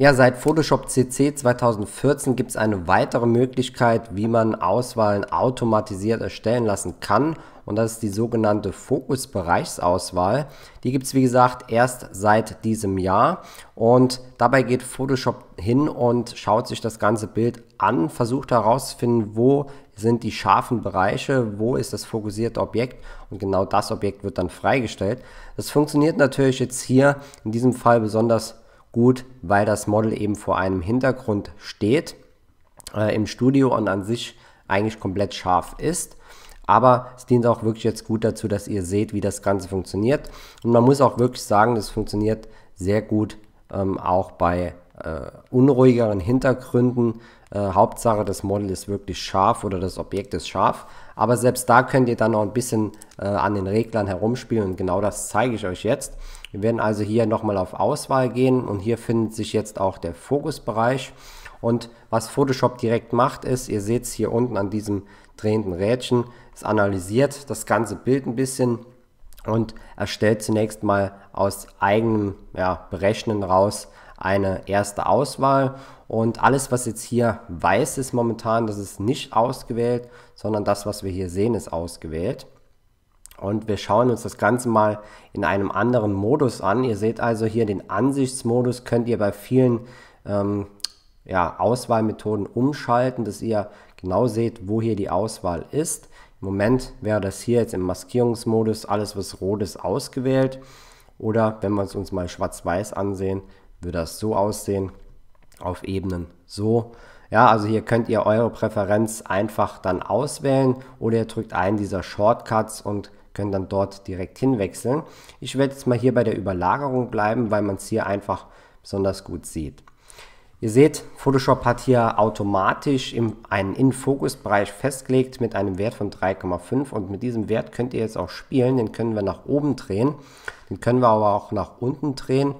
Ja, seit Photoshop CC 2014 gibt es eine weitere Möglichkeit, wie man Auswahlen automatisiert erstellen lassen kann. Und das ist die sogenannte Fokusbereichsauswahl. Die gibt es, wie gesagt, erst seit diesem Jahr. Und dabei geht Photoshop hin und schaut sich das ganze Bild an, versucht herauszufinden, wo sind die scharfen Bereiche, wo ist das fokussierte Objekt und genau das Objekt wird dann freigestellt. Das funktioniert natürlich jetzt hier in diesem Fall besonders gut gut, weil das Model eben vor einem Hintergrund steht äh, im Studio und an sich eigentlich komplett scharf ist. Aber es dient auch wirklich jetzt gut dazu, dass ihr seht, wie das Ganze funktioniert. Und man muss auch wirklich sagen, das funktioniert sehr gut ähm, auch bei äh, unruhigeren Hintergründen. Äh, Hauptsache, das Model ist wirklich scharf oder das Objekt ist scharf. Aber selbst da könnt ihr dann noch ein bisschen äh, an den Reglern herumspielen und genau das zeige ich euch jetzt. Wir werden also hier nochmal auf Auswahl gehen und hier findet sich jetzt auch der Fokusbereich. Und was Photoshop direkt macht ist, ihr seht es hier unten an diesem drehenden Rädchen, es analysiert das ganze Bild ein bisschen und erstellt zunächst mal aus eigenem ja, Berechnen raus eine erste Auswahl. Und alles, was jetzt hier weiß ist momentan, das ist nicht ausgewählt, sondern das, was wir hier sehen, ist ausgewählt. Und wir schauen uns das Ganze mal in einem anderen Modus an. Ihr seht also hier den Ansichtsmodus, könnt ihr bei vielen ähm, ja, Auswahlmethoden umschalten, dass ihr genau seht, wo hier die Auswahl ist. Im Moment wäre das hier jetzt im Maskierungsmodus alles, was rot ist, ausgewählt. Oder wenn wir es uns mal schwarz-weiß ansehen, würde das so aussehen auf Ebenen so. Ja, also hier könnt ihr eure Präferenz einfach dann auswählen oder ihr drückt einen dieser Shortcuts und könnt dann dort direkt hinwechseln. Ich werde jetzt mal hier bei der Überlagerung bleiben, weil man es hier einfach besonders gut sieht. Ihr seht, Photoshop hat hier automatisch im, einen In-Focus-Bereich festgelegt mit einem Wert von 3,5 und mit diesem Wert könnt ihr jetzt auch spielen. Den können wir nach oben drehen, den können wir aber auch nach unten drehen.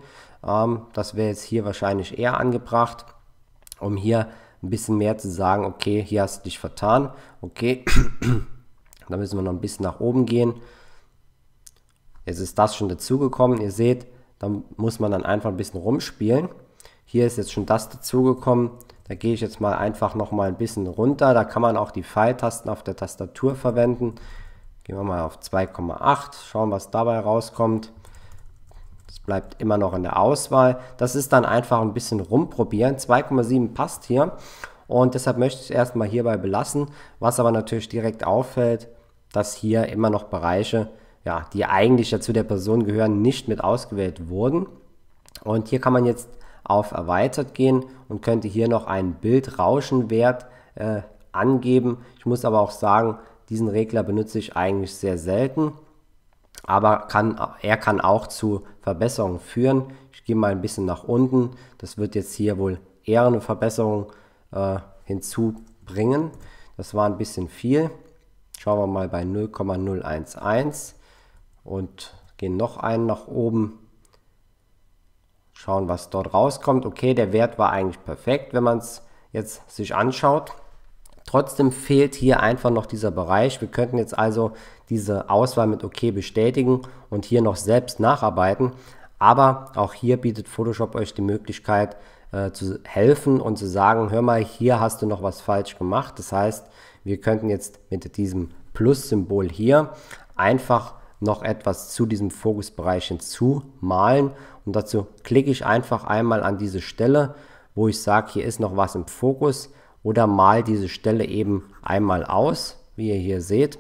Ähm, das wäre jetzt hier wahrscheinlich eher angebracht, um hier ein bisschen mehr zu sagen, okay, hier hast du dich vertan, okay, da müssen wir noch ein bisschen nach oben gehen. Jetzt ist das schon dazugekommen, ihr seht, da muss man dann einfach ein bisschen rumspielen. Hier ist jetzt schon das dazugekommen, da gehe ich jetzt mal einfach noch mal ein bisschen runter, da kann man auch die Pfeiltasten auf der Tastatur verwenden. Gehen wir mal auf 2,8, schauen was dabei rauskommt bleibt immer noch in der Auswahl. Das ist dann einfach ein bisschen rumprobieren. 2,7 passt hier und deshalb möchte ich es erstmal hierbei belassen. Was aber natürlich direkt auffällt, dass hier immer noch Bereiche, ja, die eigentlich dazu der Person gehören, nicht mit ausgewählt wurden. Und hier kann man jetzt auf Erweitert gehen und könnte hier noch einen Bildrauschenwert äh, angeben. Ich muss aber auch sagen, diesen Regler benutze ich eigentlich sehr selten aber kann, er kann auch zu Verbesserungen führen. Ich gehe mal ein bisschen nach unten. Das wird jetzt hier wohl eher eine Verbesserung äh, hinzubringen. Das war ein bisschen viel. Schauen wir mal bei 0,011 und gehen noch einen nach oben. Schauen, was dort rauskommt. Okay, der Wert war eigentlich perfekt, wenn man es jetzt sich anschaut. Trotzdem fehlt hier einfach noch dieser Bereich. Wir könnten jetzt also diese Auswahl mit OK bestätigen und hier noch selbst nacharbeiten. Aber auch hier bietet Photoshop euch die Möglichkeit äh, zu helfen und zu sagen, hör mal, hier hast du noch was falsch gemacht. Das heißt, wir könnten jetzt mit diesem Plus-Symbol hier einfach noch etwas zu diesem Fokusbereich hinzumalen. Und dazu klicke ich einfach einmal an diese Stelle, wo ich sage, hier ist noch was im Fokus oder mal diese Stelle eben einmal aus, wie ihr hier seht.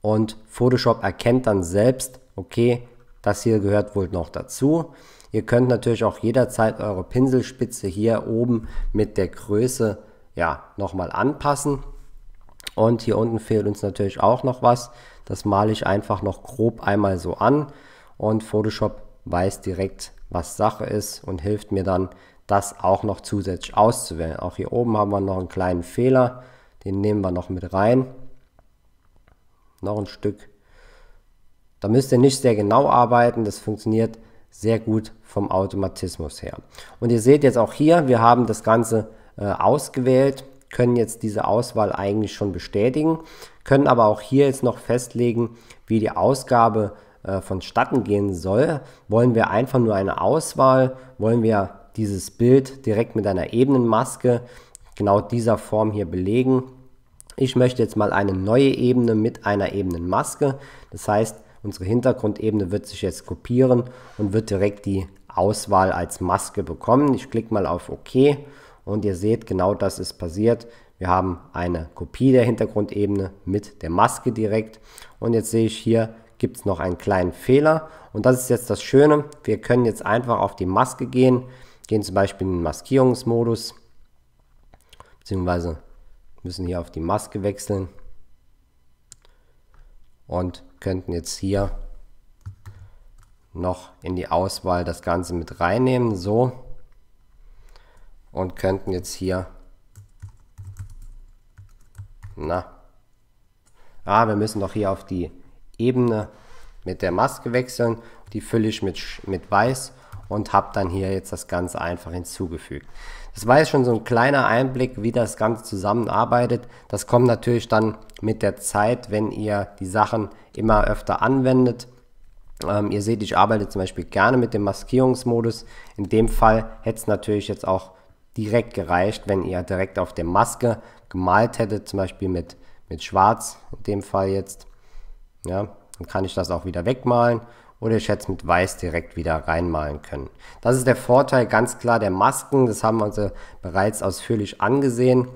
Und Photoshop erkennt dann selbst, okay, das hier gehört wohl noch dazu. Ihr könnt natürlich auch jederzeit eure Pinselspitze hier oben mit der Größe ja nochmal anpassen. Und hier unten fehlt uns natürlich auch noch was. Das male ich einfach noch grob einmal so an und Photoshop weiß direkt, was Sache ist und hilft mir dann das auch noch zusätzlich auszuwählen. Auch hier oben haben wir noch einen kleinen Fehler, den nehmen wir noch mit rein. Noch ein Stück. Da müsst ihr nicht sehr genau arbeiten, das funktioniert sehr gut vom Automatismus her. Und ihr seht jetzt auch hier, wir haben das Ganze äh, ausgewählt, können jetzt diese Auswahl eigentlich schon bestätigen, können aber auch hier jetzt noch festlegen, wie die Ausgabe äh, vonstatten gehen soll. Wollen wir einfach nur eine Auswahl? Wollen wir dieses Bild direkt mit einer Ebenenmaske genau dieser Form hier belegen. Ich möchte jetzt mal eine neue Ebene mit einer Ebenenmaske. Das heißt, unsere Hintergrundebene wird sich jetzt kopieren und wird direkt die Auswahl als Maske bekommen. Ich klicke mal auf OK und ihr seht, genau das ist passiert. Wir haben eine Kopie der Hintergrundebene mit der Maske direkt. Und jetzt sehe ich hier, gibt es noch einen kleinen Fehler. Und das ist jetzt das Schöne. Wir können jetzt einfach auf die Maske gehen gehen zum Beispiel in den Maskierungsmodus, beziehungsweise müssen hier auf die Maske wechseln und könnten jetzt hier noch in die Auswahl das Ganze mit reinnehmen, so und könnten jetzt hier na ah, wir müssen doch hier auf die Ebene mit der Maske wechseln. Die fülle ich mit, mit Weiß und habe dann hier jetzt das Ganze einfach hinzugefügt. Das war jetzt schon so ein kleiner Einblick, wie das Ganze zusammenarbeitet. Das kommt natürlich dann mit der Zeit, wenn ihr die Sachen immer öfter anwendet. Ähm, ihr seht, ich arbeite zum Beispiel gerne mit dem Maskierungsmodus. In dem Fall hätte es natürlich jetzt auch direkt gereicht, wenn ihr direkt auf der Maske gemalt hättet, zum Beispiel mit, mit Schwarz, in dem Fall jetzt. Ja, dann kann ich das auch wieder wegmalen oder ich hätte es mit Weiß direkt wieder reinmalen können. Das ist der Vorteil ganz klar der Masken. Das haben wir uns ja bereits ausführlich angesehen.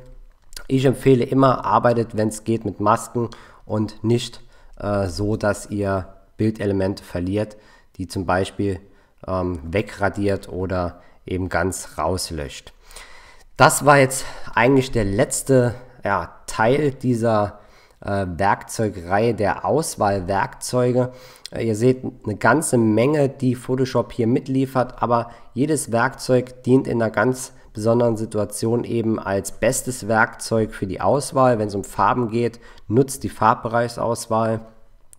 Ich empfehle immer, arbeitet, wenn es geht, mit Masken und nicht äh, so, dass ihr Bildelemente verliert, die zum Beispiel ähm, wegradiert oder eben ganz rauslöscht. Das war jetzt eigentlich der letzte ja, Teil dieser äh, Werkzeugreihe der Auswahlwerkzeuge. Äh, ihr seht eine ganze Menge, die Photoshop hier mitliefert, aber jedes Werkzeug dient in einer ganz besonderen Situation eben als bestes Werkzeug für die Auswahl. Wenn es um Farben geht, nutzt die Farbbereichsauswahl.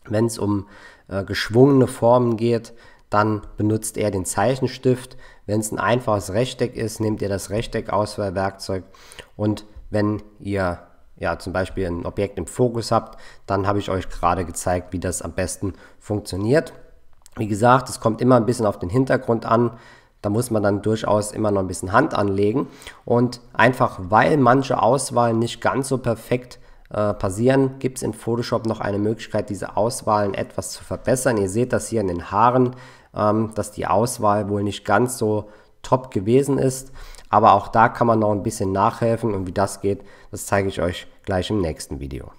Wenn es um äh, geschwungene Formen geht, dann benutzt er den Zeichenstift. Wenn es ein einfaches Rechteck ist, nehmt ihr das Rechteck-Auswahlwerkzeug. Und wenn ihr ja, zum Beispiel ein Objekt im Fokus habt, dann habe ich euch gerade gezeigt, wie das am besten funktioniert. Wie gesagt, es kommt immer ein bisschen auf den Hintergrund an. Da muss man dann durchaus immer noch ein bisschen Hand anlegen. Und einfach weil manche Auswahlen nicht ganz so perfekt äh, passieren, gibt es in Photoshop noch eine Möglichkeit, diese Auswahlen etwas zu verbessern. Ihr seht das hier in den Haaren, ähm, dass die Auswahl wohl nicht ganz so top gewesen ist. Aber auch da kann man noch ein bisschen nachhelfen und wie das geht, das zeige ich euch gleich im nächsten Video.